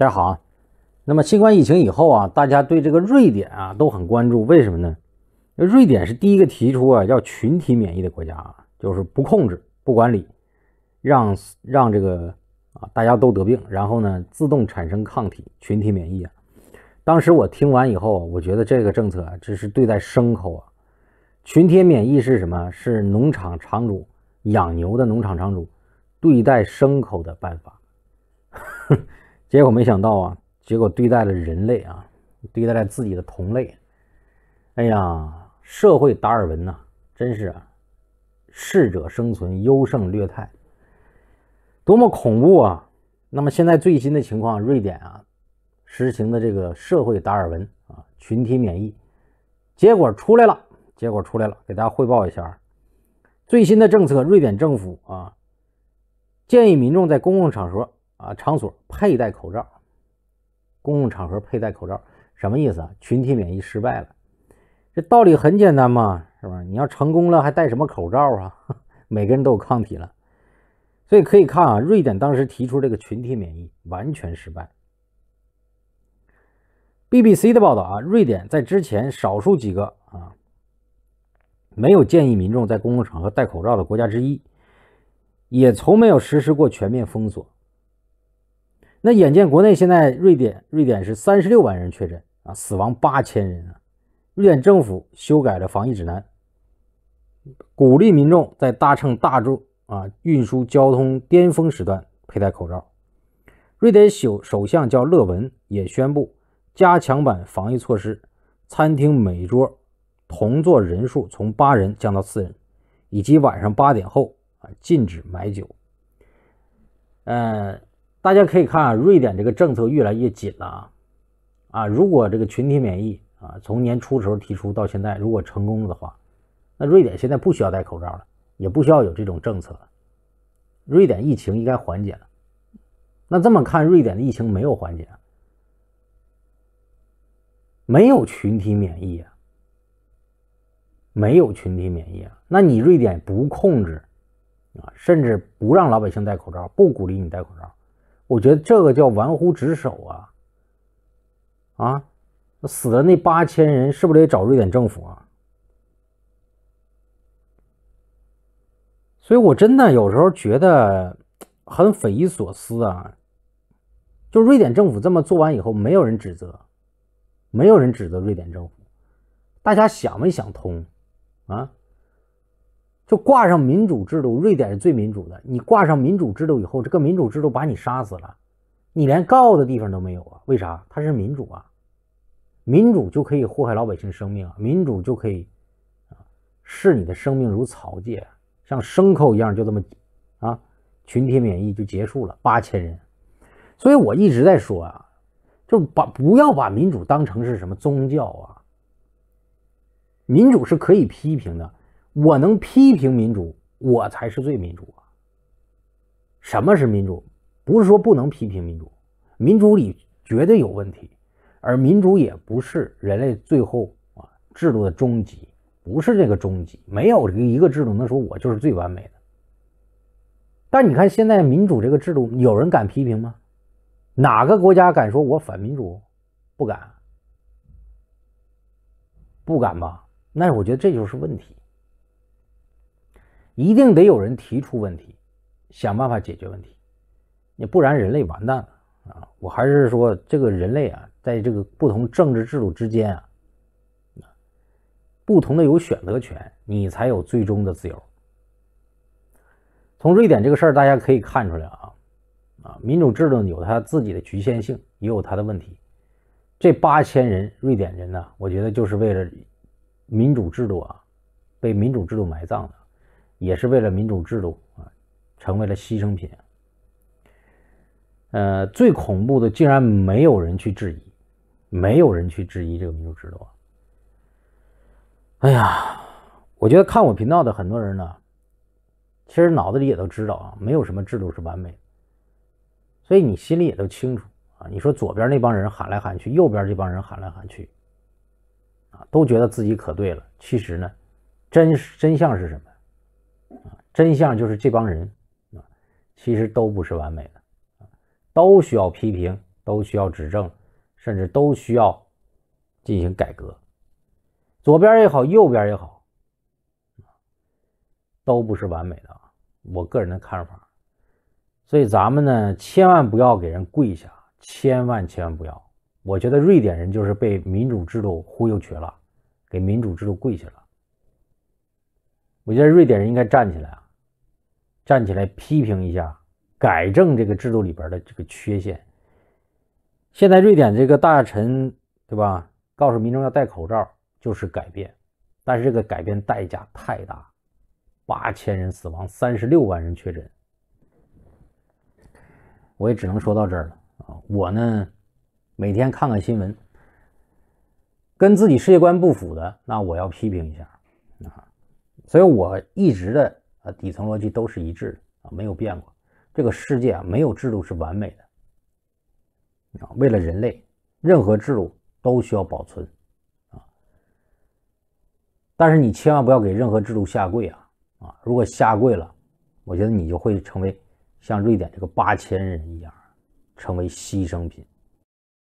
大家好啊，那么新冠疫情以后啊，大家对这个瑞典啊都很关注，为什么呢？瑞典是第一个提出啊要群体免疫的国家啊，就是不控制、不管理，让让这个啊大家都得病，然后呢自动产生抗体，群体免疫啊。当时我听完以后啊，我觉得这个政策啊，这是对待牲口啊，群体免疫是什么？是农场场主养牛的农场场主对待牲口的办法。结果没想到啊，结果对待了人类啊，对待了自己的同类，哎呀，社会达尔文呐，真是啊，适者生存，优胜劣汰，多么恐怖啊！那么现在最新的情况，瑞典啊，实行的这个社会达尔文啊，群体免疫，结果出来了，结果出来了，给大家汇报一下，最新的政策，瑞典政府啊，建议民众在公共场合啊，场所佩戴口罩，公共场合佩戴口罩，什么意思啊？群体免疫失败了，这道理很简单嘛，是吧？你要成功了，还戴什么口罩啊？每个人都有抗体了，所以可以看啊，瑞典当时提出这个群体免疫完全失败。BBC 的报道啊，瑞典在之前少数几个啊没有建议民众在公共场合戴口罩的国家之一，也从没有实施过全面封锁。那眼见国内现在瑞典，瑞典是三十六万人确诊啊，死亡八千人啊。瑞典政府修改了防疫指南，鼓励民众在搭乘大柱啊运输交通巅峰时段佩戴口罩。瑞典首首相叫勒文也宣布加强版防疫措施，餐厅每桌同座人数从八人降到四人，以及晚上八点后啊禁止买酒。呃。大家可以看啊，瑞典这个政策越来越紧了啊！啊，如果这个群体免疫啊，从年初时候提出到现在，如果成功了的话，那瑞典现在不需要戴口罩了，也不需要有这种政策，了。瑞典疫情应该缓解了。那这么看，瑞典的疫情没有缓解，没有群体免疫啊，没有群体免疫啊，那你瑞典不控制啊，甚至不让老百姓戴口罩，不鼓励你戴口罩。我觉得这个叫玩忽职守啊！啊，死的那八千人是不是得找瑞典政府啊？所以我真的有时候觉得很匪夷所思啊！就瑞典政府这么做完以后，没有人指责，没有人指责瑞典政府，大家想没想通啊？就挂上民主制度，瑞典是最民主的。你挂上民主制度以后，这个民主制度把你杀死了，你连告的地方都没有啊？为啥？它是民主啊，民主就可以祸害老百姓生命啊，民主就可以视你的生命如草芥，像牲口一样就这么啊，群体免疫就结束了八千人。所以我一直在说啊，就把不要把民主当成是什么宗教啊，民主是可以批评的。我能批评民主，我才是最民主啊！什么是民主？不是说不能批评民主，民主里绝对有问题，而民主也不是人类最后啊制度的终极，不是这个终极。没有一个制度能说我就是最完美的。但你看现在民主这个制度，有人敢批评吗？哪个国家敢说我反民主？不敢，不敢吧？那我觉得这就是问题。一定得有人提出问题，想办法解决问题，你不然人类完蛋了啊！我还是说，这个人类啊，在这个不同政治制度之间啊，不同的有选择权，你才有最终的自由。从瑞典这个事儿，大家可以看出来啊，啊，民主制度有它自己的局限性，也有它的问题。这八千人瑞典人呢，我觉得就是为了民主制度啊，被民主制度埋葬的。也是为了民主制度啊，成为了牺牲品。呃，最恐怖的竟然没有人去质疑，没有人去质疑这个民主制度。哎呀，我觉得看我频道的很多人呢，其实脑子里也都知道啊，没有什么制度是完美的，所以你心里也都清楚啊。你说左边那帮人喊来喊去，右边这帮人喊来喊去，啊，都觉得自己可对了。其实呢，真真相是什么？啊，真相就是这帮人啊，其实都不是完美的，都需要批评，都需要指正，甚至都需要进行改革。左边也好，右边也好，都不是完美的啊。我个人的看法。所以咱们呢，千万不要给人跪下，千万千万不要。我觉得瑞典人就是被民主制度忽悠瘸了，给民主制度跪下了。我觉得瑞典人应该站起来啊，站起来批评一下，改正这个制度里边的这个缺陷。现在瑞典这个大臣对吧，告诉民众要戴口罩，就是改变，但是这个改变代价太大，八千人死亡，三十六万人确诊。我也只能说到这儿了啊。我呢，每天看看新闻，跟自己世界观不符的，那我要批评一下啊。所以，我一直的啊底层逻辑都是一致的啊，没有变过。这个世界啊，没有制度是完美的啊。为了人类，任何制度都需要保存啊。但是你千万不要给任何制度下跪啊啊！如果下跪了，我觉得你就会成为像瑞典这个八千人一样，成为牺牲品。